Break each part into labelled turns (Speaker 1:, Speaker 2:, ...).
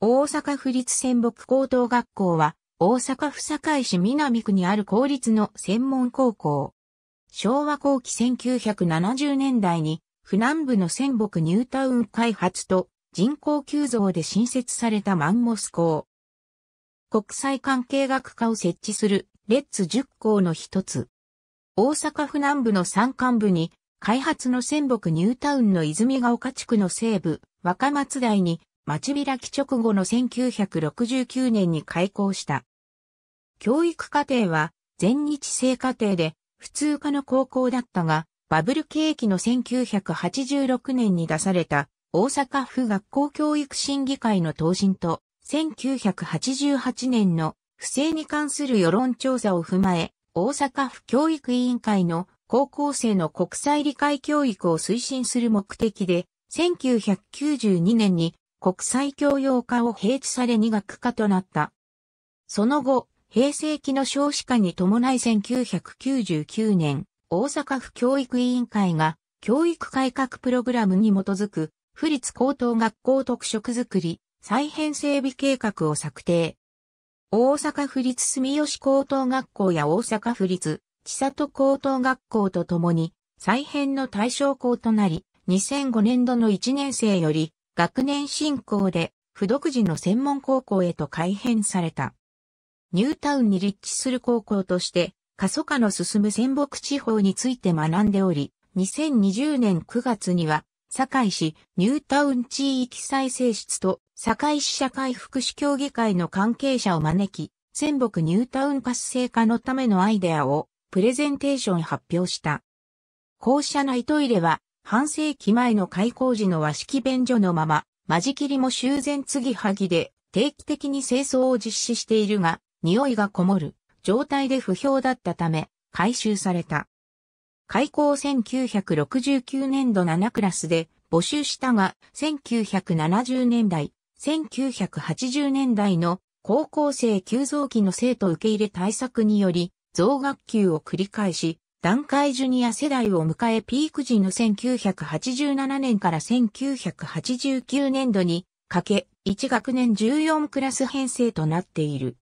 Speaker 1: 大阪府立仙北高等学校は、大阪府堺市南区にある公立の専門高校。昭和後期1970年代に、府南部の仙北ニュータウン開発と人口急増で新設されたマンモス校。国際関係学科を設置するレッツ10校の一つ。大阪府南部の山間部に、開発の仙北ニュータウンの泉ヶ丘地区の西部、若松台に町開き直後の1969年に開校した。教育課程は全日制課程で普通科の高校だったが、バブル景気の1986年に出された大阪府学校教育審議会の答申と1988年の不正に関する世論調査を踏まえ、大阪府教育委員会の高校生の国際理解教育を推進する目的で、1992年に国際教養科を併置され2学科となった。その後、平成期の少子化に伴い1999年、大阪府教育委員会が教育改革プログラムに基づく、府立高等学校特色づくり、再編整備計画を策定。大阪府立住吉高等学校や大阪府立千里高等学校とともに再編の対象校となり、2005年度の1年生より学年進行で、不独自の専門高校へと改編された。ニュータウンに立地する高校として、過疎化の進む仙北地方について学んでおり、2020年9月には、堺市ニュータウン地域再生室と堺市社会福祉協議会の関係者を招き、仙北ニュータウン活性化のためのアイデアをプレゼンテーション発表した。校舎内トイレは半世紀前の開港時の和式便所のまま、間仕切りも修繕継ぎはぎで、定期的に清掃を実施しているが、匂いがこもる状態で不評だったため、回収された。開校1969年度7クラスで募集したが、1970年代、1980年代の高校生急増期の生徒受け入れ対策により、増学級を繰り返し、段階ジュニア世代を迎えピーク時の1987年から1989年度にかけ1学年14クラス編成となっている。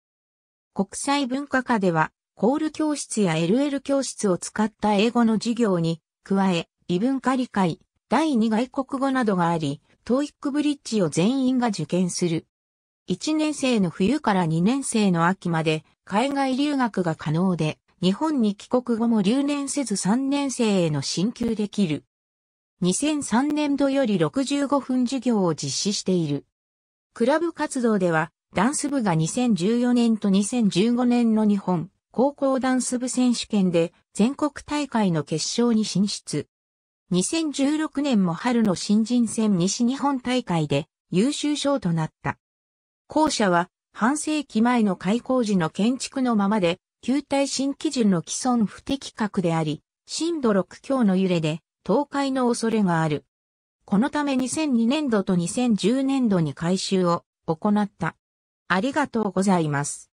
Speaker 1: 国際文化科ではコール教室や LL 教室を使った英語の授業に加え異文化理解、第2外国語などがあり、トーイックブリッジを全員が受験する。1年生の冬から2年生の秋まで海外留学が可能で、日本に帰国後も留年せず3年生への進級できる。2003年度より65分授業を実施している。クラブ活動では、ダンス部が2014年と2015年の日本高校ダンス部選手権で全国大会の決勝に進出。2016年も春の新人戦西日本大会で優秀賞となった。校舎は半世紀前の開校時の建築のままで旧体新基準の既存不適格であり、震度6強の揺れで倒壊の恐れがある。このため2002年度と2010年度に改修を行った。ありがとうございます。